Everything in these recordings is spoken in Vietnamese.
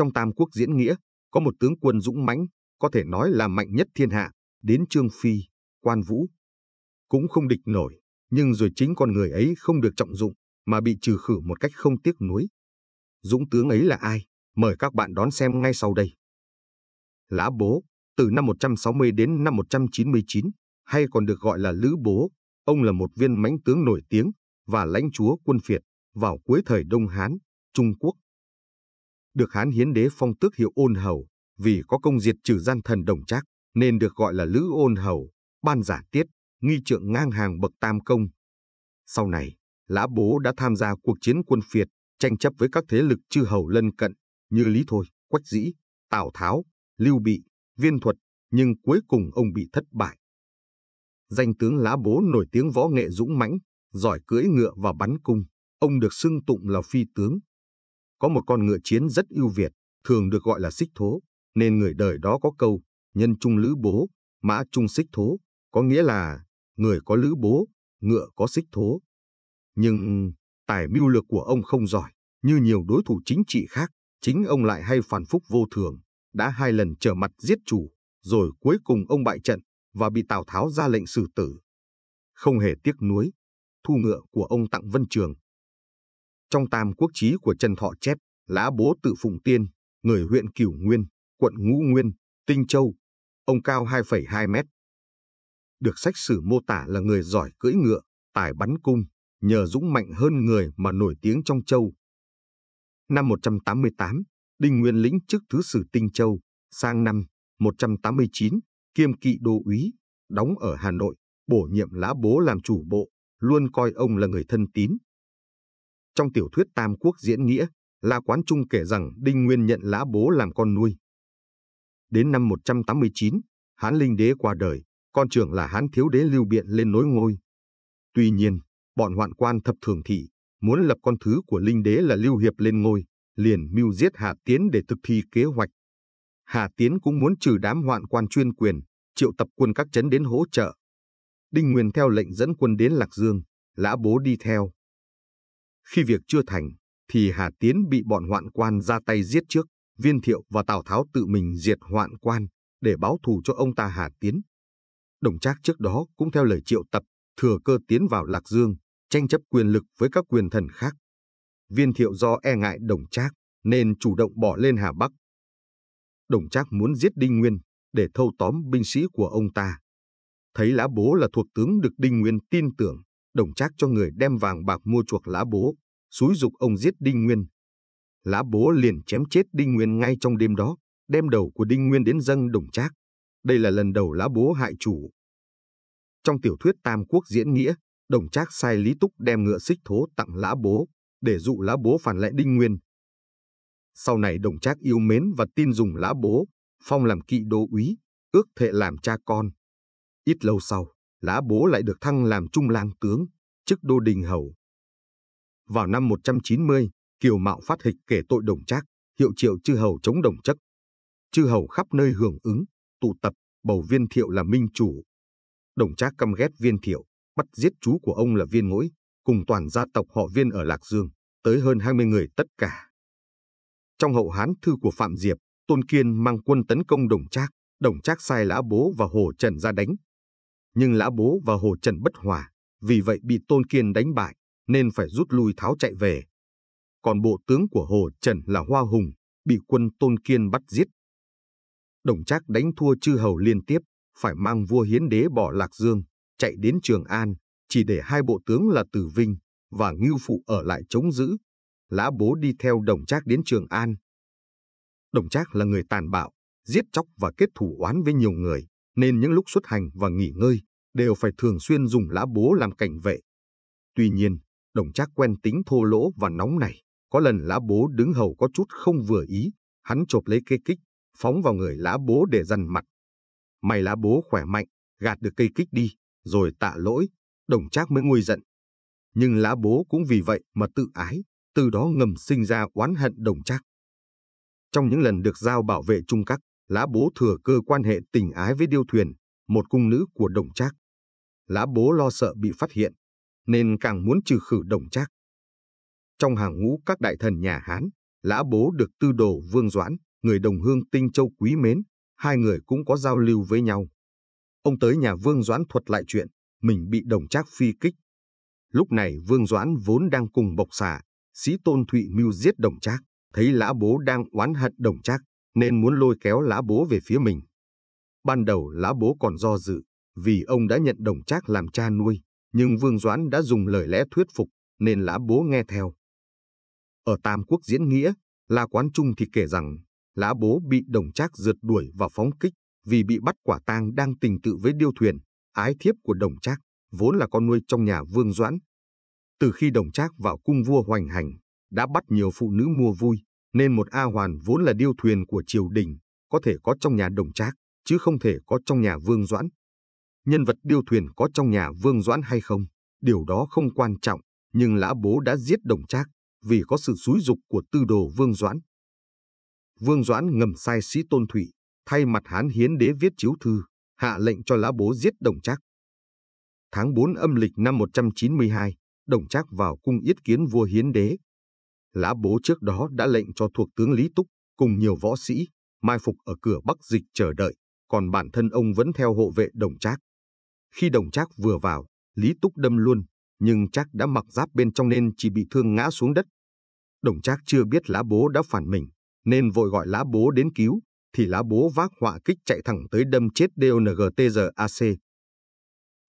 Trong Tam Quốc diễn nghĩa, có một tướng quân dũng mãnh, có thể nói là mạnh nhất thiên hạ, đến Trương Phi, Quan Vũ. Cũng không địch nổi, nhưng rồi chính con người ấy không được trọng dụng, mà bị trừ khử một cách không tiếc nuối. Dũng tướng ấy là ai? Mời các bạn đón xem ngay sau đây. Lã Bố, từ năm 160 đến năm 199, hay còn được gọi là Lữ Bố, ông là một viên mãnh tướng nổi tiếng và lãnh chúa quân phiệt vào cuối thời Đông Hán, Trung Quốc được Hán Hiến Đế phong tước hiệu ôn hầu, vì có công diệt trừ gian thần đồng trác, nên được gọi là Lữ ôn hầu, ban giả tiết, nghi trượng ngang hàng bậc tam công. Sau này, Lã Bố đã tham gia cuộc chiến quân phiệt, tranh chấp với các thế lực chư hầu lân cận như Lý Thôi, Quách Dĩ, Tào Tháo, Lưu Bị, Viên Thuật, nhưng cuối cùng ông bị thất bại. Danh tướng Lã Bố nổi tiếng võ nghệ dũng mãnh, giỏi cưỡi ngựa và bắn cung. Ông được xưng tụng là phi tướng, có một con ngựa chiến rất ưu việt, thường được gọi là xích thố, nên người đời đó có câu, nhân trung lữ bố, mã trung xích thố, có nghĩa là người có lữ bố, ngựa có xích thố. Nhưng tài mưu lược của ông không giỏi, như nhiều đối thủ chính trị khác, chính ông lại hay phản phúc vô thường, đã hai lần trở mặt giết chủ, rồi cuối cùng ông bại trận và bị Tào Tháo ra lệnh xử tử. Không hề tiếc nuối, thu ngựa của ông tặng Vân Trường trong tam quốc chí của Trần Thọ chép, lã bố tự Phụng Tiên, người huyện Cửu Nguyên, quận Ngũ Nguyên, Tinh Châu, ông cao 2,2 mét. Được sách sử mô tả là người giỏi cưỡi ngựa, tài bắn cung, nhờ dũng mạnh hơn người mà nổi tiếng trong châu. Năm 188, Đinh Nguyên lĩnh chức thứ sử Tinh Châu, sang năm 189, kiêm kỵ đô úy, đóng ở Hà Nội, bổ nhiệm lã bố làm chủ bộ, luôn coi ông là người thân tín, trong tiểu thuyết Tam Quốc diễn nghĩa, La Quán Trung kể rằng Đinh Nguyên nhận Lã Bố làm con nuôi. Đến năm 189, Hán Linh Đế qua đời, con trưởng là Hán Thiếu Đế Lưu Biện lên nối ngôi. Tuy nhiên, bọn hoạn quan thập thường thị muốn lập con thứ của Linh Đế là Lưu Hiệp lên ngôi, liền mưu giết Hà Tiến để thực thi kế hoạch. Hà Tiến cũng muốn trừ đám hoạn quan chuyên quyền, triệu tập quân các chấn đến hỗ trợ. Đinh Nguyên theo lệnh dẫn quân đến Lạc Dương, Lã Bố đi theo. Khi việc chưa thành, thì Hà Tiến bị bọn hoạn quan ra tay giết trước. Viên Thiệu và Tào Tháo tự mình diệt hoạn quan để báo thù cho ông ta Hà Tiến. Đồng Trác trước đó cũng theo lời triệu tập, thừa cơ tiến vào Lạc Dương, tranh chấp quyền lực với các quyền thần khác. Viên Thiệu do e ngại Đồng Trác nên chủ động bỏ lên Hà Bắc. Đồng Trác muốn giết Đinh Nguyên để thâu tóm binh sĩ của ông ta. Thấy lá bố là thuộc tướng được Đinh Nguyên tin tưởng, Đồng Trác cho người đem vàng bạc mua chuộc lá bố, xúi dục ông giết Đinh Nguyên. Lá bố liền chém chết Đinh Nguyên ngay trong đêm đó, đem đầu của Đinh Nguyên đến dâng Đồng Trác. Đây là lần đầu lá bố hại chủ. Trong tiểu thuyết Tam Quốc diễn nghĩa, Đồng Trác sai Lý Túc đem ngựa xích thố tặng lá bố, để dụ lá bố phản lại Đinh Nguyên. Sau này Đồng Trác yêu mến và tin dùng lá bố, phong làm kỵ đô úy, ước thệ làm cha con. Ít lâu sau, Lã Bố lại được thăng làm trung lang tướng, chức đô đình hầu. Vào năm 190, Kiều Mạo phát hịch kể tội đồng trác, hiệu triệu chư hầu chống đồng chất. Chư hầu khắp nơi hưởng ứng, tụ tập, bầu viên thiệu là minh chủ. Đồng trác căm ghét viên thiệu, bắt giết chú của ông là viên ngỗi, cùng toàn gia tộc họ viên ở Lạc Dương, tới hơn 20 người tất cả. Trong hậu hán thư của Phạm Diệp, Tôn Kiên mang quân tấn công Đồng Trác, Đồng Trác sai lã bố và Hồ Trần ra đánh, nhưng Lã Bố và Hồ Trần bất hòa, vì vậy bị Tôn Kiên đánh bại, nên phải rút lui tháo chạy về. Còn bộ tướng của Hồ Trần là Hoa Hùng, bị quân Tôn Kiên bắt giết. Đồng Trác đánh thua chư hầu liên tiếp, phải mang vua hiến đế bỏ Lạc Dương, chạy đến Trường An, chỉ để hai bộ tướng là Tử Vinh và Ngưu Phụ ở lại chống giữ. Lã Bố đi theo Đồng Trác đến Trường An. Đồng Trác là người tàn bạo, giết chóc và kết thù oán với nhiều người nên những lúc xuất hành và nghỉ ngơi đều phải thường xuyên dùng lá bố làm cảnh vệ. Tuy nhiên, đồng trác quen tính thô lỗ và nóng này, có lần lá bố đứng hầu có chút không vừa ý, hắn chộp lấy cây kích, phóng vào người lá bố để dằn mặt. May lá bố khỏe mạnh, gạt được cây kích đi, rồi tạ lỗi, đồng trác mới nguôi giận. Nhưng lá bố cũng vì vậy mà tự ái, từ đó ngầm sinh ra oán hận đồng trác. Trong những lần được giao bảo vệ trung các, Lã Bố thừa cơ quan hệ tình ái với Điêu Thuyền, một cung nữ của Đồng Trác. Lã Bố lo sợ bị phát hiện, nên càng muốn trừ khử Đồng Trác. Trong hàng ngũ các đại thần nhà Hán, Lã Bố được Tư Đồ Vương Doãn, người đồng hương Tinh Châu quý mến, hai người cũng có giao lưu với nhau. Ông tới nhà Vương Doãn thuật lại chuyện, mình bị Đồng Trác phi kích. Lúc này Vương Doãn vốn đang cùng Bộc Xà, Sĩ Tôn Thụy mưu giết Đồng Trác, thấy Lã Bố đang oán hận Đồng Trác, nên muốn lôi kéo lã bố về phía mình. Ban đầu lã bố còn do dự, vì ông đã nhận đồng trác làm cha nuôi, nhưng Vương Doãn đã dùng lời lẽ thuyết phục, nên lã bố nghe theo. Ở Tam Quốc Diễn Nghĩa, La Quán Trung thì kể rằng, lã bố bị đồng trác rượt đuổi và phóng kích vì bị bắt quả tang đang tình tự với điêu thuyền, ái thiếp của đồng trác, vốn là con nuôi trong nhà Vương Doãn. Từ khi đồng trác vào cung vua hoành hành, đã bắt nhiều phụ nữ mua vui, nên một A hoàn vốn là điêu thuyền của triều đình, có thể có trong nhà đồng trác, chứ không thể có trong nhà vương doãn. Nhân vật điêu thuyền có trong nhà vương doãn hay không, điều đó không quan trọng, nhưng lã bố đã giết đồng trác vì có sự xúi dục của tư đồ vương doãn. Vương doãn ngầm sai sĩ tôn thủy, thay mặt hán hiến đế viết chiếu thư, hạ lệnh cho lã bố giết đồng trác. Tháng 4 âm lịch năm 192, đồng trác vào cung yết kiến vua hiến đế, Lã bố trước đó đã lệnh cho thuộc tướng Lý Túc cùng nhiều võ sĩ mai phục ở cửa Bắc Dịch chờ đợi, còn bản thân ông vẫn theo hộ vệ Đồng Trác. Khi Đồng Trác vừa vào, Lý Túc đâm luôn, nhưng Trác đã mặc giáp bên trong nên chỉ bị thương ngã xuống đất. Đồng Trác chưa biết Lã bố đã phản mình, nên vội gọi Lã bố đến cứu, thì Lã bố vác họa kích chạy thẳng tới đâm chết DONGTRAC.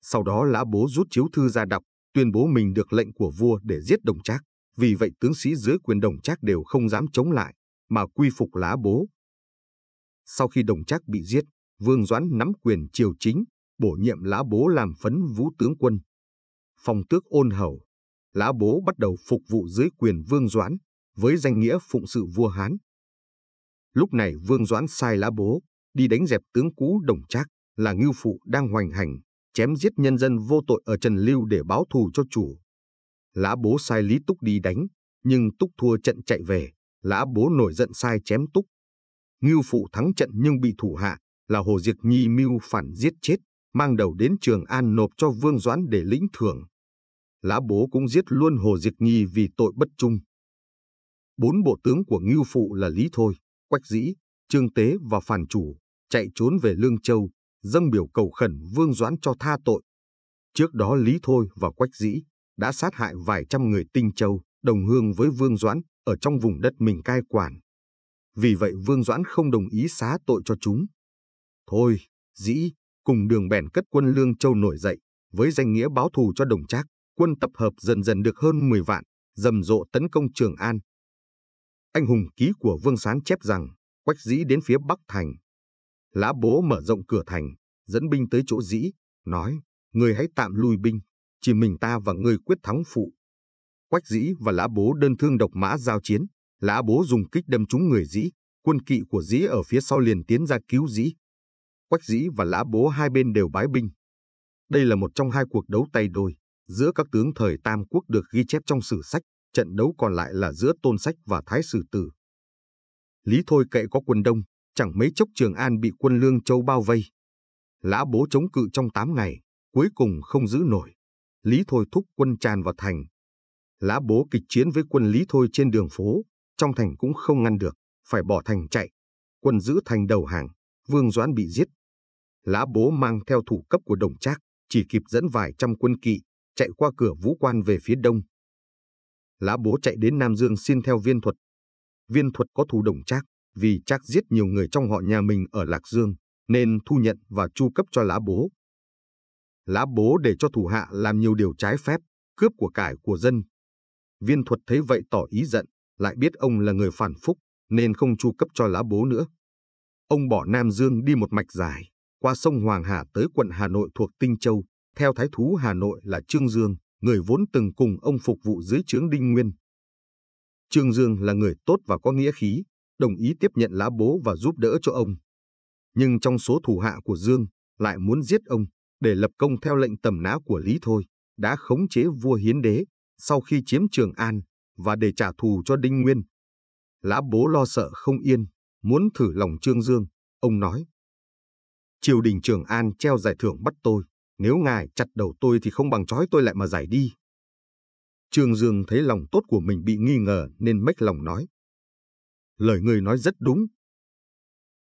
Sau đó Lã bố rút chiếu thư ra đọc, tuyên bố mình được lệnh của vua để giết Đồng Trác vì vậy tướng sĩ dưới quyền Đồng Trác đều không dám chống lại, mà quy phục lá bố. Sau khi Đồng Trác bị giết, Vương Doãn nắm quyền triều chính, bổ nhiệm lá bố làm phấn vũ tướng quân. Phong tước ôn hầu, lá bố bắt đầu phục vụ dưới quyền Vương Doãn, với danh nghĩa phụng sự vua Hán. Lúc này Vương Doãn sai lá bố, đi đánh dẹp tướng cũ Đồng Trác là Ngưu Phụ đang hoành hành, chém giết nhân dân vô tội ở Trần Lưu để báo thù cho chủ. Lã bố sai Lý Túc đi đánh, nhưng Túc thua trận chạy về, lã bố nổi giận sai chém Túc. Ngưu phụ thắng trận nhưng bị thủ hạ, là Hồ Diệt Nhi mưu phản giết chết, mang đầu đến Trường An nộp cho Vương Doãn để lĩnh thưởng. Lã bố cũng giết luôn Hồ Diệt Nhi vì tội bất trung. Bốn bộ tướng của Ngưu phụ là Lý Thôi, Quách Dĩ, Trương Tế và Phản Chủ, chạy trốn về Lương Châu, dâng biểu cầu khẩn Vương Doãn cho tha tội. Trước đó Lý Thôi và Quách Dĩ đã sát hại vài trăm người Tinh Châu, đồng hương với Vương Doãn ở trong vùng đất mình cai quản. Vì vậy Vương Doãn không đồng ý xá tội cho chúng. Thôi, dĩ, cùng đường bèn cất quân Lương Châu nổi dậy, với danh nghĩa báo thù cho đồng trác, quân tập hợp dần dần được hơn 10 vạn, rầm rộ tấn công Trường An. Anh hùng ký của Vương Sán chép rằng, quách dĩ đến phía Bắc Thành. Lã bố mở rộng cửa thành, dẫn binh tới chỗ dĩ, nói, người hãy tạm lui binh, chỉ mình ta và người quyết thắng phụ. Quách dĩ và lã bố đơn thương độc mã giao chiến, lã bố dùng kích đâm trúng người dĩ, quân kỵ của dĩ ở phía sau liền tiến ra cứu dĩ. Quách dĩ và lã bố hai bên đều bái binh. Đây là một trong hai cuộc đấu tay đôi giữa các tướng thời Tam Quốc được ghi chép trong sử sách, trận đấu còn lại là giữa Tôn Sách và Thái Sử Tử. Lý Thôi Kệ có quân đông, chẳng mấy chốc Trường An bị quân Lương Châu bao vây. Lã bố chống cự trong tám ngày, cuối cùng không giữ nổi, Lý Thôi thúc quân tràn vào thành. Lã bố kịch chiến với quân Lý Thôi trên đường phố, trong thành cũng không ngăn được, phải bỏ thành chạy. Quân giữ thành đầu hàng, Vương Doãn bị giết. Lã bố mang theo thủ cấp của đồng trác, chỉ kịp dẫn vài trăm quân kỵ, chạy qua cửa vũ quan về phía đông. Lã bố chạy đến Nam Dương xin theo viên thuật. Viên thuật có thù đồng trác, vì trác giết nhiều người trong họ nhà mình ở Lạc Dương, nên thu nhận và chu cấp cho lã bố lá bố để cho thủ hạ làm nhiều điều trái phép, cướp của cải của dân. Viên thuật thấy vậy tỏ ý giận, lại biết ông là người phản phúc, nên không chu cấp cho lá bố nữa. Ông bỏ Nam Dương đi một mạch dài, qua sông Hoàng Hà tới quận Hà Nội thuộc Tinh Châu, theo thái thú Hà Nội là Trương Dương, người vốn từng cùng ông phục vụ dưới trướng Đinh Nguyên. Trương Dương là người tốt và có nghĩa khí, đồng ý tiếp nhận lá bố và giúp đỡ cho ông. Nhưng trong số thủ hạ của Dương lại muốn giết ông, để lập công theo lệnh tầm nã của Lý Thôi, đã khống chế vua Hiến Đế sau khi chiếm Trường An và để trả thù cho Đinh Nguyên. Lã bố lo sợ không yên, muốn thử lòng Trương Dương, ông nói. Triều đình Trường An treo giải thưởng bắt tôi, nếu ngài chặt đầu tôi thì không bằng trói tôi lại mà giải đi. Trương Dương thấy lòng tốt của mình bị nghi ngờ nên mách lòng nói. Lời người nói rất đúng.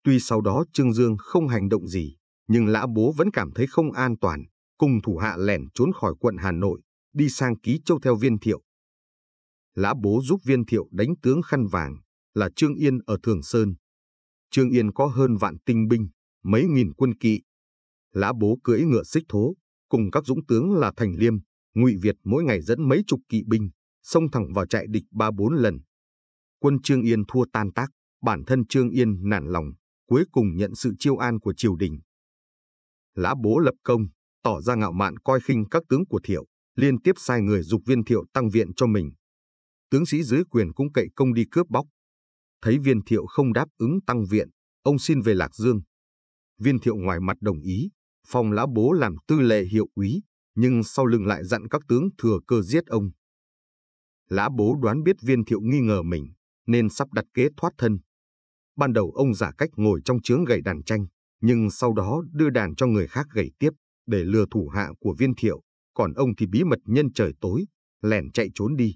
Tuy sau đó Trương Dương không hành động gì, nhưng lã bố vẫn cảm thấy không an toàn, cùng thủ hạ lẻn trốn khỏi quận Hà Nội, đi sang Ký Châu theo viên thiệu. Lã bố giúp viên thiệu đánh tướng khăn vàng, là Trương Yên ở Thường Sơn. Trương Yên có hơn vạn tinh binh, mấy nghìn quân kỵ. Lã bố cưỡi ngựa xích thố, cùng các dũng tướng là Thành Liêm, Ngụy Việt mỗi ngày dẫn mấy chục kỵ binh, xông thẳng vào trại địch ba bốn lần. Quân Trương Yên thua tan tác, bản thân Trương Yên nản lòng, cuối cùng nhận sự chiêu an của triều đình. Lã bố lập công, tỏ ra ngạo mạn coi khinh các tướng của Thiệu, liên tiếp sai người dục viên Thiệu tăng viện cho mình. Tướng sĩ dưới quyền cũng cậy công đi cướp bóc. Thấy viên Thiệu không đáp ứng tăng viện, ông xin về Lạc Dương. Viên Thiệu ngoài mặt đồng ý, phong Lã bố làm tư lệ hiệu úy, nhưng sau lưng lại dặn các tướng thừa cơ giết ông. Lã bố đoán biết viên thiệu nghi ngờ mình, nên sắp đặt kế thoát thân. Ban đầu ông giả cách ngồi trong chướng gầy đàn tranh, nhưng sau đó đưa đàn cho người khác gầy tiếp để lừa thủ hạ của viên thiệu, còn ông thì bí mật nhân trời tối, lẻn chạy trốn đi.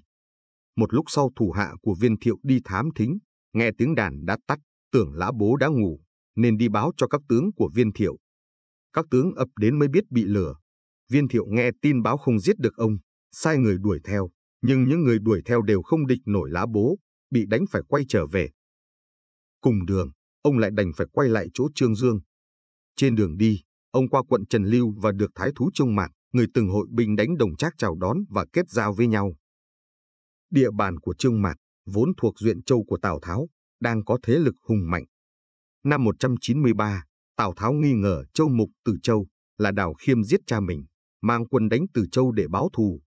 Một lúc sau thủ hạ của viên thiệu đi thám thính, nghe tiếng đàn đã tắt, tưởng lã bố đã ngủ, nên đi báo cho các tướng của viên thiệu. Các tướng ập đến mới biết bị lừa. Viên thiệu nghe tin báo không giết được ông, sai người đuổi theo, nhưng những người đuổi theo đều không địch nổi lá bố, bị đánh phải quay trở về. Cùng đường, ông lại đành phải quay lại chỗ Trương Dương, trên đường đi, ông qua quận Trần Lưu và được Thái Thú Trung Mạc, người từng hội binh đánh đồng trác chào đón và kết giao với nhau. Địa bàn của Trương Mạc, vốn thuộc duyện châu của Tào Tháo, đang có thế lực hùng mạnh. Năm 193, Tào Tháo nghi ngờ Châu Mục Từ Châu là Đào Khiêm giết cha mình, mang quân đánh Từ Châu để báo thù.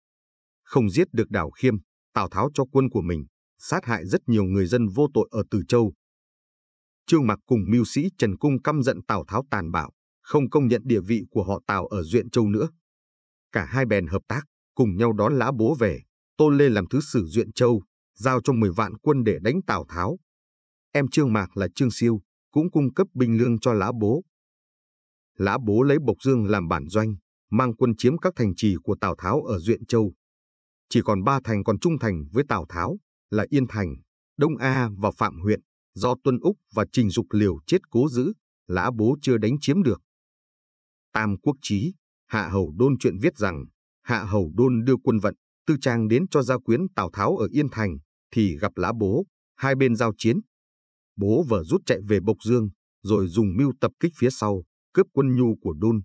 Không giết được Đào Khiêm, Tào Tháo cho quân của mình, sát hại rất nhiều người dân vô tội ở Từ Châu, Trương Mặc cùng mưu sĩ Trần Cung căm giận Tào Tháo tàn bạo, không công nhận địa vị của họ Tào ở Duyện Châu nữa. Cả hai bèn hợp tác, cùng nhau đón lá bố về, Tôn Lê làm thứ sử Duyện Châu, giao cho 10 vạn quân để đánh Tào Tháo. Em Trương Mạc là Trương Siêu, cũng cung cấp binh lương cho lá bố. Lã bố lấy Bộc Dương làm bản doanh, mang quân chiếm các thành trì của Tào Tháo ở Duyện Châu. Chỉ còn ba thành còn trung thành với Tào Tháo là Yên Thành, Đông A và Phạm Huyện do Tuân Úc và Trình Dục liều chết cố giữ, lã bố chưa đánh chiếm được. Tam Quốc Chí, Hạ Hầu Đôn chuyện viết rằng, Hạ Hầu Đôn đưa quân vận, tư trang đến cho gia quyến Tào Tháo ở Yên Thành, thì gặp lã bố, hai bên giao chiến. Bố vợ rút chạy về Bộc Dương, rồi dùng mưu tập kích phía sau, cướp quân nhu của Đôn.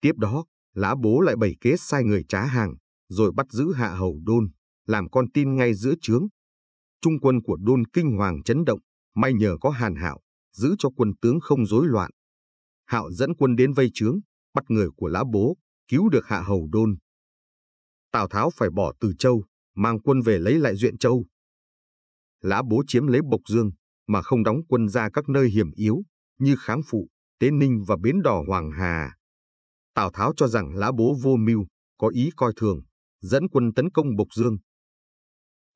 Tiếp đó, lã bố lại bày kế sai người trá hàng, rồi bắt giữ Hạ Hầu Đôn, làm con tin ngay giữa trướng, trung quân của đôn kinh hoàng chấn động, may nhờ có hàn hạo, giữ cho quân tướng không rối loạn. Hạo dẫn quân đến vây trướng, bắt người của lã bố, cứu được hạ hầu đôn. Tào Tháo phải bỏ từ châu, mang quân về lấy lại duyện châu. Lã bố chiếm lấy Bộc Dương, mà không đóng quân ra các nơi hiểm yếu, như Kháng Phụ, Tế Ninh và Bến Đỏ Hoàng Hà. Tào Tháo cho rằng lã bố vô mưu, có ý coi thường, dẫn quân tấn công Bộc Dương,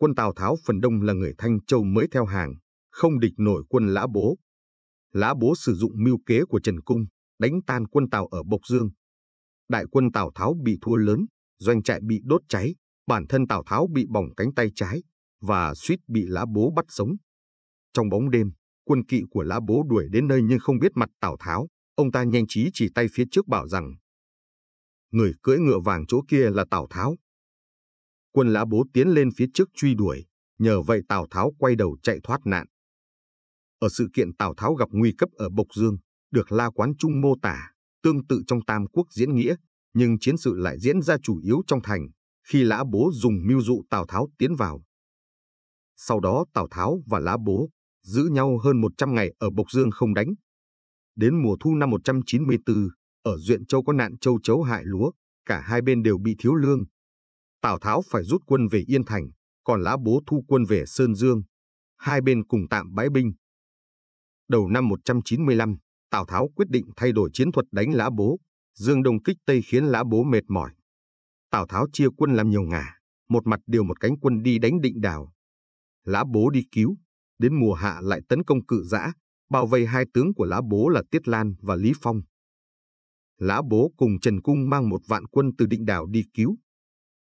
quân Tào Tháo phần đông là người Thanh Châu mới theo hàng, không địch nổi quân Lã Bố. Lã Bố sử dụng mưu kế của Trần Cung, đánh tan quân Tào ở Bộc Dương. Đại quân Tào Tháo bị thua lớn, doanh trại bị đốt cháy, bản thân Tào Tháo bị bỏng cánh tay trái và suýt bị Lã Bố bắt sống. Trong bóng đêm, quân kỵ của Lã Bố đuổi đến nơi nhưng không biết mặt Tào Tháo, ông ta nhanh trí chỉ tay phía trước bảo rằng Người cưỡi ngựa vàng chỗ kia là Tào Tháo, quân lã bố tiến lên phía trước truy đuổi, nhờ vậy Tào Tháo quay đầu chạy thoát nạn. Ở sự kiện Tào Tháo gặp nguy cấp ở Bộc Dương, được La Quán Trung mô tả, tương tự trong Tam Quốc diễn nghĩa, nhưng chiến sự lại diễn ra chủ yếu trong thành, khi lã bố dùng mưu dụ Tào Tháo tiến vào. Sau đó Tào Tháo và lã bố giữ nhau hơn 100 ngày ở Bộc Dương không đánh. Đến mùa thu năm 194, ở Duyện Châu có nạn châu chấu hại lúa, cả hai bên đều bị thiếu lương, Tào Tháo phải rút quân về Yên Thành, còn Lã Bố thu quân về Sơn Dương. Hai bên cùng tạm bãi binh. Đầu năm 195, Tào Tháo quyết định thay đổi chiến thuật đánh Lã Bố, dương đông kích tây khiến Lã Bố mệt mỏi. Tào Tháo chia quân làm nhiều ngả, một mặt điều một cánh quân đi đánh định đảo. Lã Bố đi cứu, đến mùa hạ lại tấn công cự giã, bao vây hai tướng của Lã Bố là Tiết Lan và Lý Phong. Lã Bố cùng Trần Cung mang một vạn quân từ định đảo đi cứu,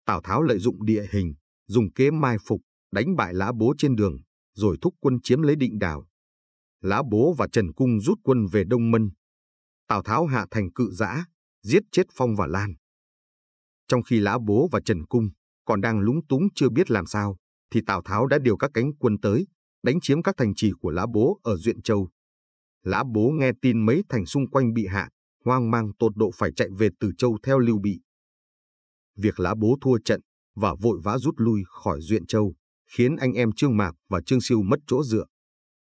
Tào Tháo lợi dụng địa hình, dùng kế mai phục, đánh bại Lã Bố trên đường, rồi thúc quân chiếm lấy định đảo. Lã Bố và Trần Cung rút quân về Đông Mân. Tào Tháo hạ thành cự giã, giết chết Phong và Lan. Trong khi Lã Bố và Trần Cung còn đang lúng túng chưa biết làm sao, thì Tào Tháo đã điều các cánh quân tới, đánh chiếm các thành trì của Lã Bố ở Duyện Châu. Lã Bố nghe tin mấy thành xung quanh bị hạ, hoang mang tột độ phải chạy về Từ Châu theo Lưu Bị việc lá bố thua trận và vội vã rút lui khỏi Duyện Châu, khiến anh em Trương Mạc và Trương Siêu mất chỗ dựa.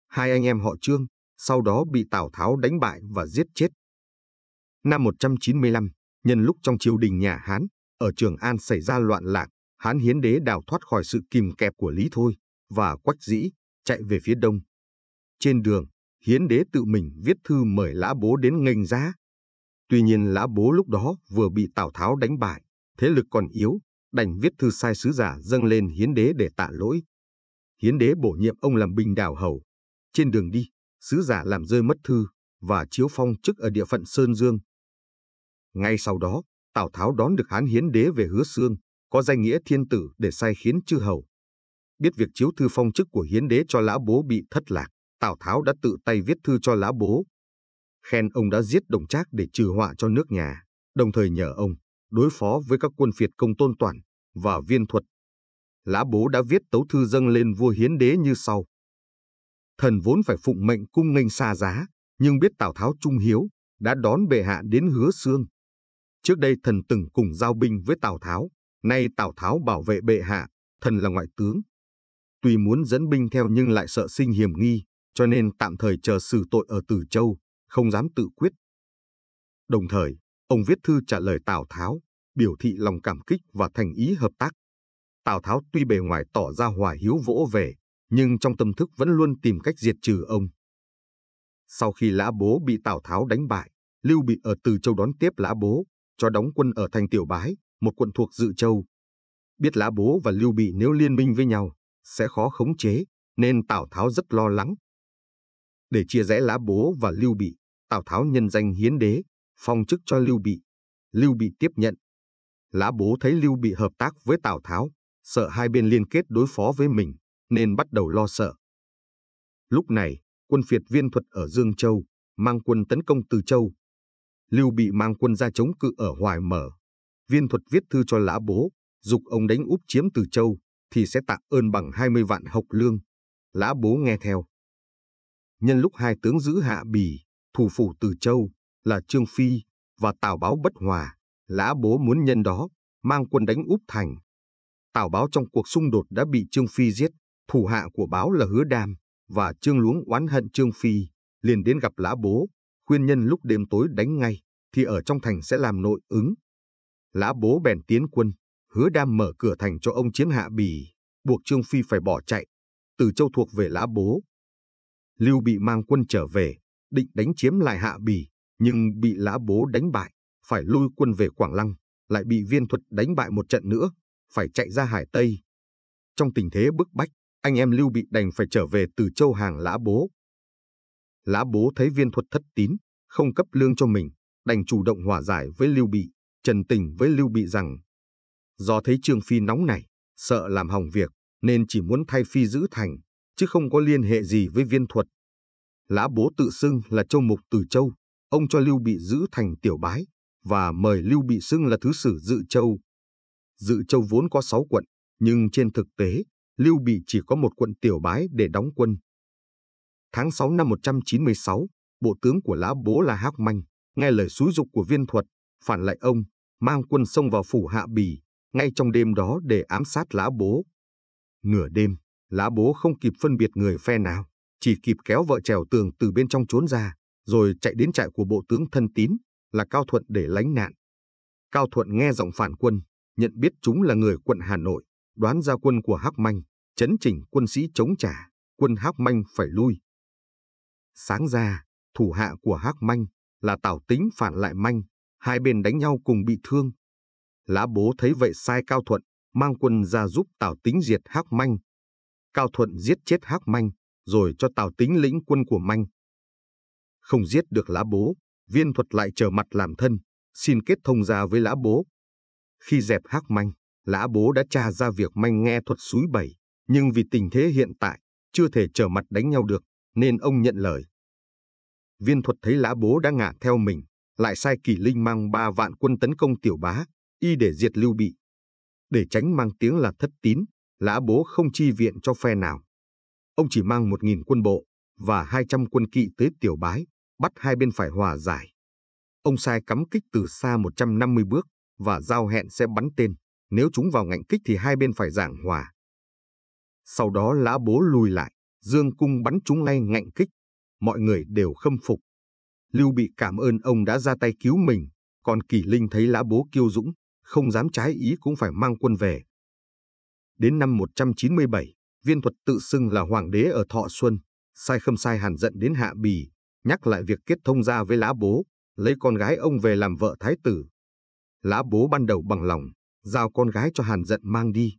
Hai anh em họ Trương sau đó bị Tào Tháo đánh bại và giết chết. Năm 195, nhân lúc trong triều đình nhà Hán, ở Trường An xảy ra loạn lạc, Hán Hiến Đế đào thoát khỏi sự kìm kẹp của Lý Thôi và Quách Dĩ, chạy về phía đông. Trên đường, Hiến Đế tự mình viết thư mời Lã Bố đến nghênh giá. Tuy nhiên Lã Bố lúc đó vừa bị Tào Tháo đánh bại, Thế lực còn yếu, đành viết thư sai sứ giả dâng lên hiến đế để tạ lỗi. Hiến đế bổ nhiệm ông làm bình đảo hầu. Trên đường đi, sứ giả làm rơi mất thư và chiếu phong chức ở địa phận Sơn Dương. Ngay sau đó, Tào Tháo đón được Hán Hiến Đế về Hứa Xương, có danh nghĩa thiên tử để sai khiến chư hầu. Biết việc chiếu thư phong chức của Hiến Đế cho Lã Bố bị thất lạc, Tào Tháo đã tự tay viết thư cho Lã Bố. Khen ông đã giết đồng trác để trừ họa cho nước nhà, đồng thời nhờ ông đối phó với các quân phiệt công tôn toàn và viên thuật. Lã bố đã viết tấu thư dâng lên vua hiến đế như sau. Thần vốn phải phụng mệnh cung nghênh xa giá, nhưng biết Tào Tháo trung hiếu, đã đón bệ hạ đến hứa xương. Trước đây thần từng cùng giao binh với Tào Tháo, nay Tào Tháo bảo vệ bệ hạ, thần là ngoại tướng. Tuy muốn dẫn binh theo nhưng lại sợ sinh hiểm nghi, cho nên tạm thời chờ xử tội ở tử Châu, không dám tự quyết. Đồng thời, Ông viết thư trả lời Tào Tháo, biểu thị lòng cảm kích và thành ý hợp tác. Tào Tháo tuy bề ngoài tỏ ra hòa hiếu vỗ về, nhưng trong tâm thức vẫn luôn tìm cách diệt trừ ông. Sau khi Lã Bố bị Tào Tháo đánh bại, Lưu Bị ở Từ Châu đón tiếp Lã Bố, cho đóng quân ở thành Tiểu Bái, một quận thuộc Dự Châu. Biết Lã Bố và Lưu Bị nếu liên minh với nhau, sẽ khó khống chế, nên Tào Tháo rất lo lắng. Để chia rẽ Lã Bố và Lưu Bị, Tào Tháo nhân danh hiến đế, phong chức cho Lưu Bị. Lưu Bị tiếp nhận. Lã Bố thấy Lưu Bị hợp tác với Tào Tháo, sợ hai bên liên kết đối phó với mình, nên bắt đầu lo sợ. Lúc này, quân phiệt viên thuật ở Dương Châu, mang quân tấn công Từ Châu. Lưu Bị mang quân ra chống cự ở Hoài Mở. Viên thuật viết thư cho Lã Bố, dục ông đánh úp chiếm Từ Châu, thì sẽ tạ ơn bằng 20 vạn học lương. Lã Bố nghe theo. Nhân lúc hai tướng giữ Hạ Bì, thủ phủ Từ Châu, là Trương Phi và Tào Báo bất hòa, Lã Bố muốn nhân đó mang quân đánh Úp Thành. Tào Báo trong cuộc xung đột đã bị Trương Phi giết, thủ hạ của Báo là Hứa Đam và Trương Luống oán hận Trương Phi, liền đến gặp Lã Bố, khuyên nhân lúc đêm tối đánh ngay thì ở trong thành sẽ làm nội ứng. Lã Bố bèn tiến quân, Hứa Đam mở cửa thành cho ông chiếm hạ bì, buộc Trương Phi phải bỏ chạy, từ châu thuộc về Lã Bố. Lưu Bị mang quân trở về, định đánh chiếm lại hạ bì, nhưng bị lã bố đánh bại, phải lui quân về Quảng Lăng, lại bị viên thuật đánh bại một trận nữa, phải chạy ra Hải Tây. Trong tình thế bức bách, anh em Lưu Bị đành phải trở về từ châu hàng lã bố. Lã bố thấy viên thuật thất tín, không cấp lương cho mình, đành chủ động hòa giải với Lưu Bị, trần tình với Lưu Bị rằng do thấy Trương Phi nóng này sợ làm hỏng việc, nên chỉ muốn thay Phi giữ thành, chứ không có liên hệ gì với viên thuật. Lã bố tự xưng là châu mục từ châu, ông cho Lưu Bị giữ thành tiểu bái và mời Lưu Bị xưng là thứ sử Dự Châu. Dự Châu vốn có 6 quận, nhưng trên thực tế, Lưu Bị chỉ có một quận tiểu bái để đóng quân. Tháng 6 năm 196, bộ tướng của Lã Bố là Hắc Manh, nghe lời xúi dục của viên thuật, phản lại ông, mang quân xông vào phủ Hạ Bì, ngay trong đêm đó để ám sát Lã Bố. Nửa đêm, Lã Bố không kịp phân biệt người phe nào, chỉ kịp kéo vợ trèo tường từ bên trong trốn ra, rồi chạy đến trại của bộ tướng thân tín là Cao Thuận để lánh nạn. Cao Thuận nghe giọng phản quân, nhận biết chúng là người quận Hà Nội, đoán ra quân của Hắc Manh, chấn chỉnh quân sĩ chống trả, quân Hắc Manh phải lui. Sáng ra, thủ hạ của Hắc Manh là Tào Tính phản lại Manh, hai bên đánh nhau cùng bị thương. Lã Bố thấy vậy sai Cao Thuận, mang quân ra giúp Tào Tính diệt Hắc Manh. Cao Thuận giết chết Hắc Manh, rồi cho Tào Tính lĩnh quân của Manh, không giết được lá bố, viên thuật lại trở mặt làm thân, xin kết thông gia với lã bố. Khi dẹp hắc manh, lã bố đã tra ra việc manh nghe thuật suối bảy, nhưng vì tình thế hiện tại, chưa thể trở mặt đánh nhau được, nên ông nhận lời. Viên thuật thấy lã bố đã ngả theo mình, lại sai kỳ linh mang ba vạn quân tấn công tiểu bá, y để diệt lưu bị. Để tránh mang tiếng là thất tín, lã bố không chi viện cho phe nào. Ông chỉ mang một nghìn quân bộ và hai trăm quân kỵ tới tiểu bái, bắt hai bên phải hòa giải. Ông sai cắm kích từ xa 150 bước và giao hẹn sẽ bắn tên. Nếu chúng vào ngạnh kích thì hai bên phải giảng hòa. Sau đó lã bố lùi lại, dương cung bắn chúng ngay ngạnh kích. Mọi người đều khâm phục. Lưu Bị cảm ơn ông đã ra tay cứu mình, còn Kỳ Linh thấy lã bố kiêu dũng, không dám trái ý cũng phải mang quân về. Đến năm 197, viên thuật tự xưng là hoàng đế ở Thọ Xuân, sai khâm sai hàn giận đến Hạ Bì, nhắc lại việc kết thông gia với lá bố, lấy con gái ông về làm vợ thái tử. Lá bố ban đầu bằng lòng, giao con gái cho Hàn Dận mang đi.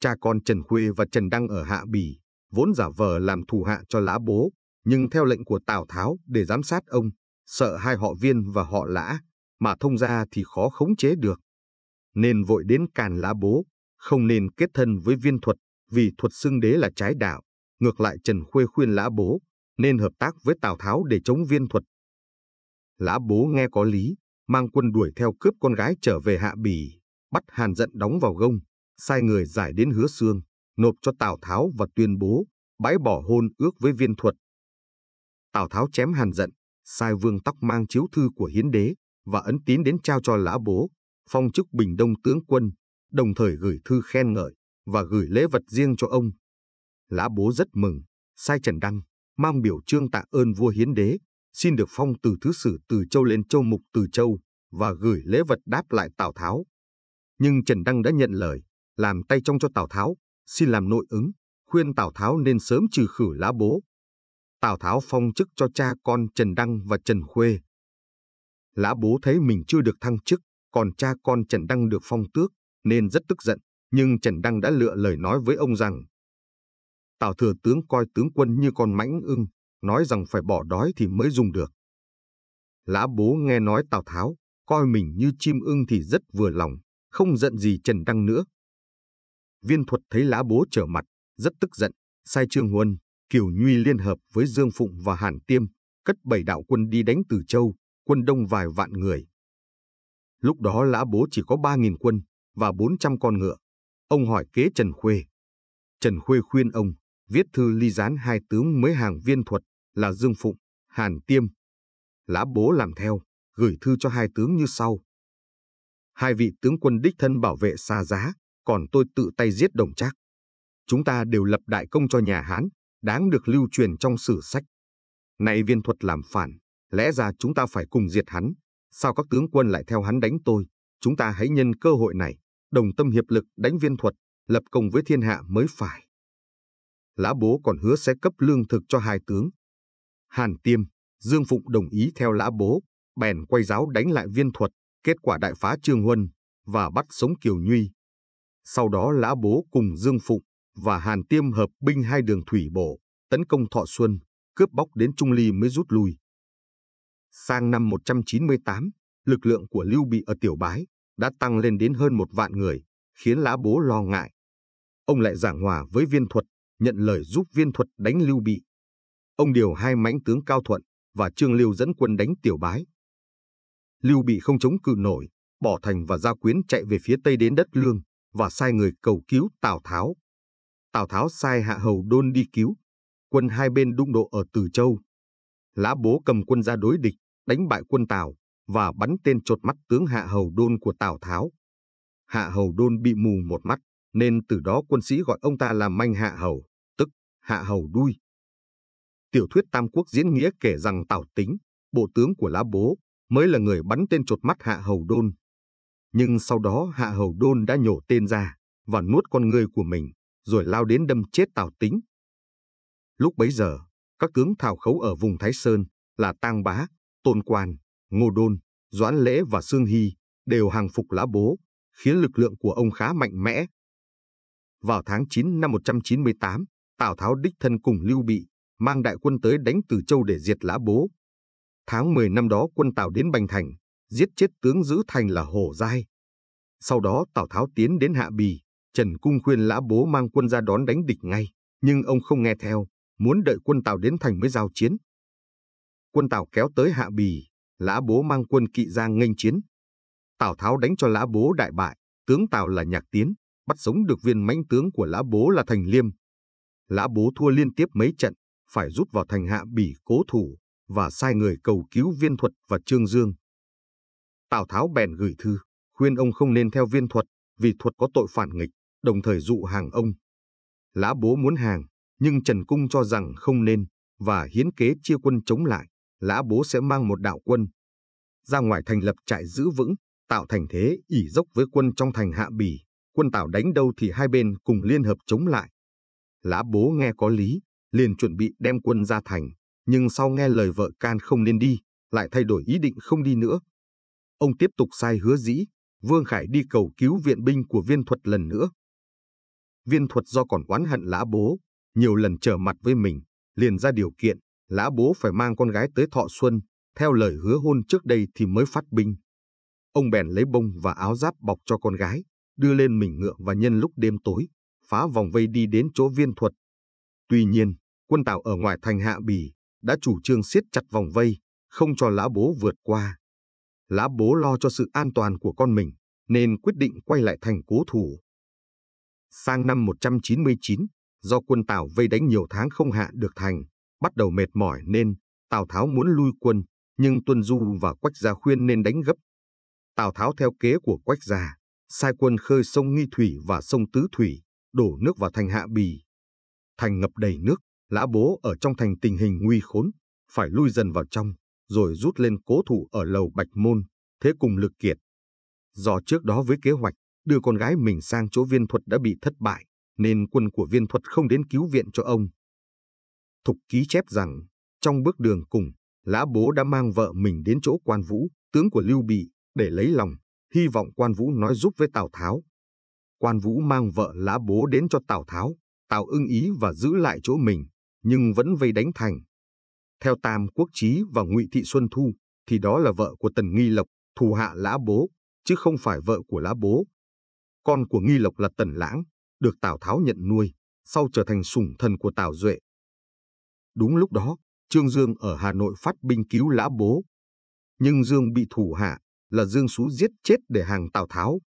Cha con Trần Khuê và Trần Đăng ở Hạ Bì, vốn giả vờ làm thủ hạ cho lá bố, nhưng theo lệnh của Tào Tháo để giám sát ông, sợ hai họ viên và họ lã, mà thông gia thì khó khống chế được. Nên vội đến càn lá bố, không nên kết thân với viên thuật, vì thuật xưng đế là trái đạo. Ngược lại Trần Khuê khuyên lá bố, nên hợp tác với Tào Tháo để chống viên thuật. Lã bố nghe có lý, mang quân đuổi theo cướp con gái trở về Hạ Bỉ, bắt Hàn Dận đóng vào gông, sai người giải đến Hứa Xương, nộp cho Tào Tháo và tuyên bố bãi bỏ hôn ước với viên thuật. Tào Tháo chém Hàn Dận, sai vương tóc mang chiếu thư của hiến đế và ấn tín đến trao cho Lã bố, phong chức Bình Đông tướng quân, đồng thời gửi thư khen ngợi và gửi lễ vật riêng cho ông. Lã bố rất mừng, sai Trần Đăng, mang biểu trương tạ ơn vua hiến đế, xin được phong từ thứ sử từ châu lên châu mục từ châu và gửi lễ vật đáp lại Tào Tháo. Nhưng Trần Đăng đã nhận lời, làm tay trong cho Tào Tháo, xin làm nội ứng, khuyên Tào Tháo nên sớm trừ khử lá bố. Tào Tháo phong chức cho cha con Trần Đăng và Trần Khuê. Lã bố thấy mình chưa được thăng chức, còn cha con Trần Đăng được phong tước, nên rất tức giận. Nhưng Trần Đăng đã lựa lời nói với ông rằng Tào thừa tướng coi tướng quân như con mãnh ưng, nói rằng phải bỏ đói thì mới dùng được. Lã bố nghe nói Tào Tháo, coi mình như chim ưng thì rất vừa lòng, không giận gì Trần Đăng nữa. Viên thuật thấy lã bố trở mặt, rất tức giận, sai Trương Huân, Kiều Nhuy liên hợp với Dương Phụng và Hàn Tiêm, cất bảy đạo quân đi đánh Từ Châu, quân đông vài vạn người. Lúc đó lã bố chỉ có 3.000 quân và 400 con ngựa. Ông hỏi kế Trần Khuê. Trần Khuê khuyên ông, viết thư ly gián hai tướng mới hàng viên thuật là Dương Phụng, Hàn Tiêm. Lã bố làm theo, gửi thư cho hai tướng như sau. Hai vị tướng quân đích thân bảo vệ xa giá, còn tôi tự tay giết đồng trác. Chúng ta đều lập đại công cho nhà Hán, đáng được lưu truyền trong sử sách. nay viên thuật làm phản, lẽ ra chúng ta phải cùng diệt hắn. Sao các tướng quân lại theo hắn đánh tôi? Chúng ta hãy nhân cơ hội này, đồng tâm hiệp lực đánh viên thuật, lập công với thiên hạ mới phải. Lã Bố còn hứa sẽ cấp lương thực cho hai tướng. Hàn Tiêm, Dương Phụng đồng ý theo Lã Bố, bèn quay giáo đánh lại viên thuật, kết quả đại phá Trương Huân và bắt sống Kiều Nhuy. Sau đó Lã Bố cùng Dương Phụng và Hàn Tiêm hợp binh hai đường thủy bộ, tấn công Thọ Xuân, cướp bóc đến Trung Ly mới rút lui. Sang năm 198, lực lượng của Lưu Bị ở Tiểu Bái đã tăng lên đến hơn một vạn người, khiến Lã Bố lo ngại. Ông lại giảng hòa với viên thuật nhận lời giúp viên thuật đánh Lưu Bị. Ông điều hai mãnh tướng Cao Thuận và Trương Liêu dẫn quân đánh Tiểu Bái. Lưu Bị không chống cự nổi, bỏ thành và gia quyến chạy về phía tây đến đất Lương và sai người cầu cứu Tào Tháo. Tào Tháo sai Hạ Hầu Đôn đi cứu, quân hai bên đụng độ ở Từ Châu. Lã Bố cầm quân ra đối địch, đánh bại quân Tào và bắn tên chột mắt tướng Hạ Hầu Đôn của Tào Tháo. Hạ Hầu Đôn bị mù một mắt, nên từ đó quân sĩ gọi ông ta là Manh Hạ Hầu hạ hầu đuôi. Tiểu thuyết Tam Quốc diễn nghĩa kể rằng Tào Tính, bộ tướng của lá bố, mới là người bắn tên chột mắt hạ hầu đôn. Nhưng sau đó hạ hầu đôn đã nhổ tên ra và nuốt con người của mình, rồi lao đến đâm chết Tào Tính. Lúc bấy giờ, các tướng thảo khấu ở vùng Thái Sơn là Tang Bá, Tôn Quan, Ngô Đôn, Doãn Lễ và Sương Hy đều hàng phục lá bố, khiến lực lượng của ông khá mạnh mẽ. Vào tháng 9 năm 198, Tào Tháo đích thân cùng Lưu Bị, mang đại quân tới đánh Từ Châu để diệt Lã Bố. Tháng 10 năm đó quân Tào đến Bành Thành, giết chết tướng giữ thành là Hồ Giai. Sau đó Tào Tháo tiến đến Hạ Bì, Trần Cung khuyên Lã Bố mang quân ra đón đánh địch ngay, nhưng ông không nghe theo, muốn đợi quân Tào đến thành mới giao chiến. Quân Tào kéo tới Hạ Bì, Lã Bố mang quân kỵ giang nghênh chiến. Tào Tháo đánh cho Lã Bố đại bại, tướng Tào là Nhạc Tiến, bắt sống được viên mãnh tướng của Lã Bố là Thành Liêm, Lã bố thua liên tiếp mấy trận, phải rút vào thành hạ bỉ cố thủ và sai người cầu cứu viên thuật và Trương Dương. Tào Tháo bèn gửi thư, khuyên ông không nên theo viên thuật vì thuật có tội phản nghịch, đồng thời dụ hàng ông. Lã bố muốn hàng, nhưng Trần Cung cho rằng không nên và hiến kế chia quân chống lại, lã bố sẽ mang một đạo quân. Ra ngoài thành lập trại giữ vững, tạo thành thế ỉ dốc với quân trong thành hạ bỉ. Quân Tào đánh đâu thì hai bên cùng liên hợp chống lại, Lã bố nghe có lý, liền chuẩn bị đem quân ra thành, nhưng sau nghe lời vợ can không nên đi, lại thay đổi ý định không đi nữa. Ông tiếp tục sai hứa dĩ, Vương Khải đi cầu cứu viện binh của viên thuật lần nữa. Viên thuật do còn oán hận lã bố, nhiều lần trở mặt với mình, liền ra điều kiện, lã bố phải mang con gái tới thọ xuân, theo lời hứa hôn trước đây thì mới phát binh. Ông bèn lấy bông và áo giáp bọc cho con gái, đưa lên mình ngựa và nhân lúc đêm tối, phá vòng vây đi đến chỗ viên thuật. Tuy nhiên, quân Tào ở ngoài thành Hạ Bì đã chủ trương siết chặt vòng vây, không cho Lã Bố vượt qua. Lã Bố lo cho sự an toàn của con mình, nên quyết định quay lại thành cố thủ. Sang năm 199, do quân Tào vây đánh nhiều tháng không hạ được thành, bắt đầu mệt mỏi nên Tào Tháo muốn lui quân, nhưng Tuân Du và Quách Gia khuyên nên đánh gấp. Tào Tháo theo kế của Quách Gia, sai quân khơi sông Nghi Thủy và sông Tứ Thủy, đổ nước vào thành hạ bì. Thành ngập đầy nước, lã bố ở trong thành tình hình nguy khốn, phải lui dần vào trong, rồi rút lên cố thủ ở lầu Bạch Môn, thế cùng lực kiệt. Do trước đó với kế hoạch đưa con gái mình sang chỗ viên thuật đã bị thất bại, nên quân của viên thuật không đến cứu viện cho ông. Thục ký chép rằng, trong bước đường cùng, lã bố đã mang vợ mình đến chỗ quan vũ, tướng của Lưu Bị, để lấy lòng, hy vọng quan vũ nói giúp với Tào Tháo, quan vũ mang vợ lá bố đến cho Tào Tháo, Tào ưng ý và giữ lại chỗ mình, nhưng vẫn vây đánh thành. Theo Tam Quốc Chí và Ngụy Thị Xuân Thu, thì đó là vợ của Tần Nghi Lộc, thù hạ lá bố, chứ không phải vợ của lá bố. Con của Nghi Lộc là Tần Lãng, được Tào Tháo nhận nuôi, sau trở thành sủng thần của Tào Duệ. Đúng lúc đó, Trương Dương ở Hà Nội phát binh cứu lã bố. Nhưng Dương bị thủ hạ, là Dương Sú giết chết để hàng Tào Tháo,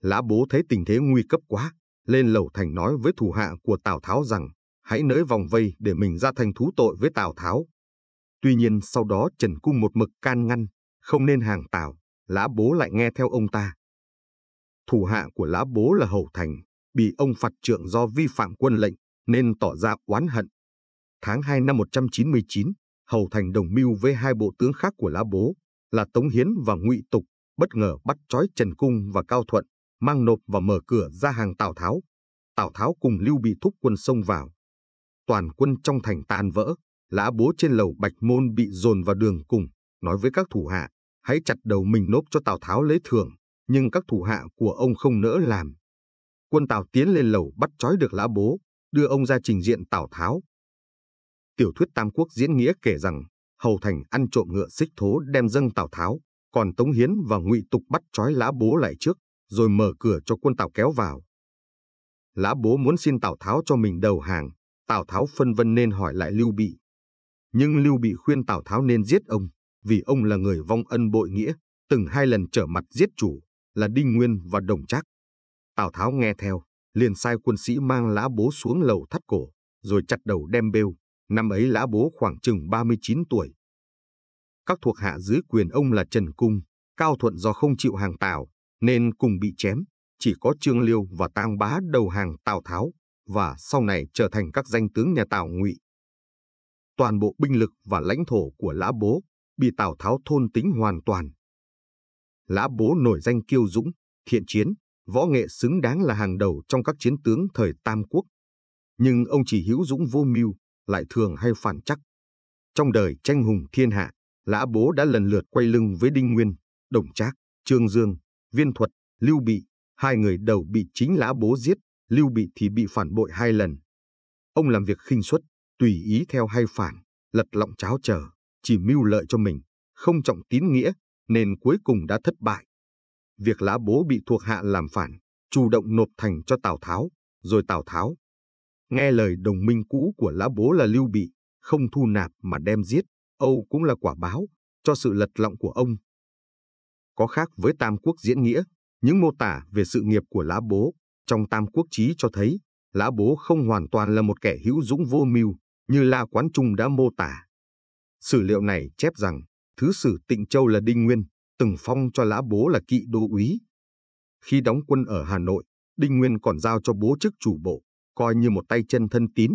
Lã bố thấy tình thế nguy cấp quá, lên lầu thành nói với thủ hạ của Tào Tháo rằng hãy nới vòng vây để mình ra thành thú tội với Tào Tháo. Tuy nhiên sau đó Trần Cung một mực can ngăn, không nên hàng Tào, Lã Bố lại nghe theo ông ta. Thủ hạ của Lã Bố là Hầu Thành, bị ông phạt trượng do vi phạm quân lệnh nên tỏ ra oán hận. Tháng 2 năm 199, Hầu Thành đồng mưu với hai bộ tướng khác của Lã Bố là Tống Hiến và Ngụy Tục bất ngờ bắt trói Trần Cung và Cao Thuận mang nộp và mở cửa ra hàng Tào Tháo. Tào Tháo cùng Lưu Bị thúc quân xông vào. Toàn quân trong thành tan vỡ, lã bố trên lầu Bạch Môn bị dồn vào đường cùng, nói với các thủ hạ, hãy chặt đầu mình nộp cho Tào Tháo lấy thưởng, nhưng các thủ hạ của ông không nỡ làm. Quân Tào tiến lên lầu bắt trói được lã bố, đưa ông ra trình diện Tào Tháo. Tiểu thuyết Tam Quốc diễn nghĩa kể rằng, Hầu Thành ăn trộm ngựa xích thố đem dâng Tào Tháo, còn Tống Hiến và Ngụy Tục bắt trói lã bố lại trước rồi mở cửa cho quân Tào kéo vào. Lã bố muốn xin Tào Tháo cho mình đầu hàng, Tào Tháo phân vân nên hỏi lại Lưu Bị. Nhưng Lưu Bị khuyên Tào Tháo nên giết ông, vì ông là người vong ân bội nghĩa, từng hai lần trở mặt giết chủ, là Đinh Nguyên và Đồng Trác. Tào Tháo nghe theo, liền sai quân sĩ mang lã bố xuống lầu thắt cổ, rồi chặt đầu đem bêu. Năm ấy lã bố khoảng chừng 39 tuổi. Các thuộc hạ dưới quyền ông là Trần Cung, Cao Thuận do không chịu hàng Tào, nên cùng bị chém, chỉ có Trương Liêu và Tang Bá đầu hàng Tào Tháo và sau này trở thành các danh tướng nhà Tào Ngụy. Toàn bộ binh lực và lãnh thổ của Lã Bố bị Tào Tháo thôn tính hoàn toàn. Lã Bố nổi danh kiêu dũng, thiện chiến, võ nghệ xứng đáng là hàng đầu trong các chiến tướng thời Tam Quốc. Nhưng ông chỉ hữu dũng vô mưu, lại thường hay phản chắc. Trong đời tranh hùng thiên hạ, Lã Bố đã lần lượt quay lưng với Đinh Nguyên, Đồng Trác, Trương Dương, Viên Thuật, Lưu Bị, hai người đầu bị chính Lã Bố giết, Lưu Bị thì bị phản bội hai lần. Ông làm việc khinh suất, tùy ý theo hay phản, lật lọng cháo chờ, chỉ mưu lợi cho mình, không trọng tín nghĩa, nên cuối cùng đã thất bại. Việc Lã Bố bị thuộc hạ làm phản, chủ động nộp thành cho Tào Tháo, rồi Tào Tháo. Nghe lời đồng minh cũ của Lã Bố là Lưu Bị, không thu nạp mà đem giết, Âu cũng là quả báo cho sự lật lọng của ông có khác với Tam Quốc diễn nghĩa, những mô tả về sự nghiệp của Lã Bố trong Tam Quốc Chí cho thấy Lã Bố không hoàn toàn là một kẻ hữu dũng vô mưu như La Quán Trung đã mô tả. Sử liệu này chép rằng Thứ sử Tịnh Châu là Đinh Nguyên từng phong cho Lã Bố là kỵ đô úy. Khi đóng quân ở Hà Nội, Đinh Nguyên còn giao cho bố chức chủ bộ, coi như một tay chân thân tín.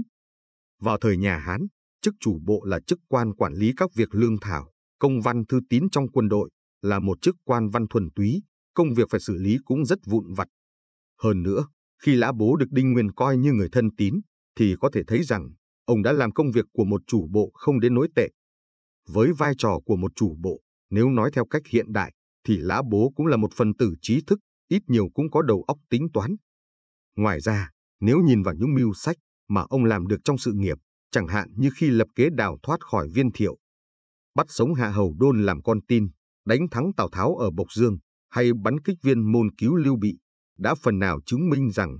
Vào thời nhà Hán, chức chủ bộ là chức quan quản lý các việc lương thảo, công văn thư tín trong quân đội là một chức quan văn thuần túy, công việc phải xử lý cũng rất vụn vặt. Hơn nữa, khi lã bố được Đinh Nguyên coi như người thân tín, thì có thể thấy rằng ông đã làm công việc của một chủ bộ không đến nỗi tệ. Với vai trò của một chủ bộ, nếu nói theo cách hiện đại, thì lã bố cũng là một phần tử trí thức, ít nhiều cũng có đầu óc tính toán. Ngoài ra, nếu nhìn vào những mưu sách mà ông làm được trong sự nghiệp, chẳng hạn như khi lập kế đào thoát khỏi viên thiệu, bắt sống hạ hầu đôn làm con tin, đánh thắng Tào Tháo ở Bộc Dương hay bắn kích viên môn cứu Lưu Bị đã phần nào chứng minh rằng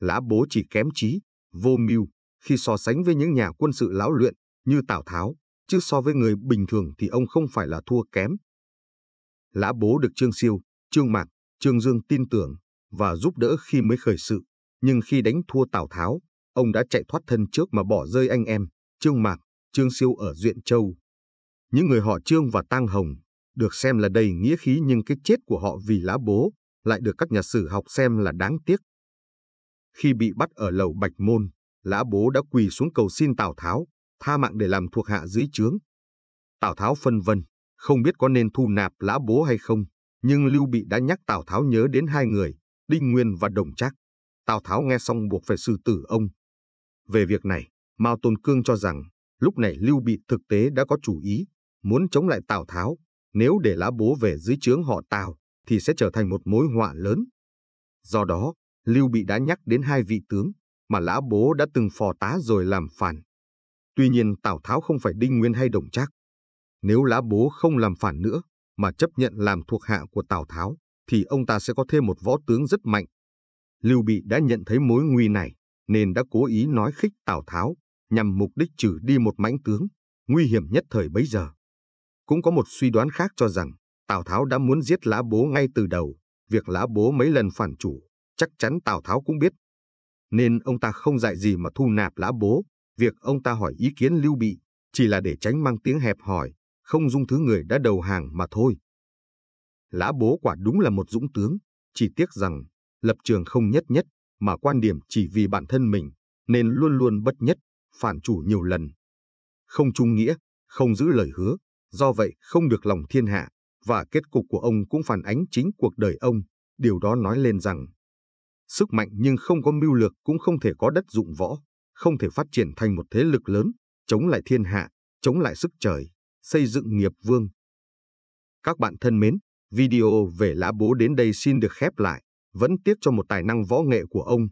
Lã Bố chỉ kém trí, vô mưu khi so sánh với những nhà quân sự lão luyện như Tào Tháo, chứ so với người bình thường thì ông không phải là thua kém. Lã Bố được Trương Siêu, Trương Mạc, Trương Dương tin tưởng và giúp đỡ khi mới khởi sự, nhưng khi đánh thua Tào Tháo, ông đã chạy thoát thân trước mà bỏ rơi anh em, Trương Mạc, Trương Siêu ở Duyện Châu. Những người họ Trương và Tang Hồng được xem là đầy nghĩa khí nhưng cái chết của họ vì lá bố lại được các nhà sử học xem là đáng tiếc. Khi bị bắt ở lầu Bạch Môn, Lã Bố đã quỳ xuống cầu xin Tào Tháo, tha mạng để làm thuộc hạ dưới trướng. Tào Tháo phân vân, không biết có nên thu nạp Lã Bố hay không, nhưng Lưu Bị đã nhắc Tào Tháo nhớ đến hai người, Đinh Nguyên và Đồng Trác. Tào Tháo nghe xong buộc phải xử tử ông. Về việc này, Mao Tôn Cương cho rằng, lúc này Lưu Bị thực tế đã có chủ ý, muốn chống lại Tào Tháo, nếu để lá bố về dưới trướng họ Tào, thì sẽ trở thành một mối họa lớn. Do đó, Lưu Bị đã nhắc đến hai vị tướng mà lã bố đã từng phò tá rồi làm phản. Tuy nhiên Tào Tháo không phải Đinh Nguyên hay Đồng Trác. Nếu lã bố không làm phản nữa, mà chấp nhận làm thuộc hạ của Tào Tháo, thì ông ta sẽ có thêm một võ tướng rất mạnh. Lưu Bị đã nhận thấy mối nguy này, nên đã cố ý nói khích Tào Tháo, nhằm mục đích trừ đi một mãnh tướng, nguy hiểm nhất thời bấy giờ. Cũng có một suy đoán khác cho rằng Tào Tháo đã muốn giết Lã Bố ngay từ đầu, việc Lã Bố mấy lần phản chủ, chắc chắn Tào Tháo cũng biết. Nên ông ta không dạy gì mà thu nạp Lã Bố, việc ông ta hỏi ý kiến Lưu Bị chỉ là để tránh mang tiếng hẹp hỏi, không dung thứ người đã đầu hàng mà thôi. Lã Bố quả đúng là một dũng tướng, chỉ tiếc rằng lập trường không nhất nhất mà quan điểm chỉ vì bản thân mình nên luôn luôn bất nhất, phản chủ nhiều lần. Không trung nghĩa, không giữ lời hứa, do vậy không được lòng thiên hạ, và kết cục của ông cũng phản ánh chính cuộc đời ông, điều đó nói lên rằng sức mạnh nhưng không có mưu lược cũng không thể có đất dụng võ, không thể phát triển thành một thế lực lớn, chống lại thiên hạ, chống lại sức trời, xây dựng nghiệp vương. Các bạn thân mến, video về lã bố đến đây xin được khép lại, vẫn tiếc cho một tài năng võ nghệ của ông.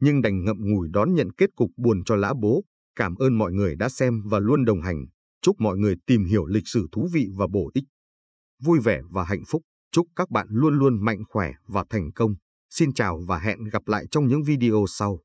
Nhưng đành ngậm ngùi đón nhận kết cục buồn cho lã bố, cảm ơn mọi người đã xem và luôn đồng hành. Chúc mọi người tìm hiểu lịch sử thú vị và bổ ích. Vui vẻ và hạnh phúc. Chúc các bạn luôn luôn mạnh khỏe và thành công. Xin chào và hẹn gặp lại trong những video sau.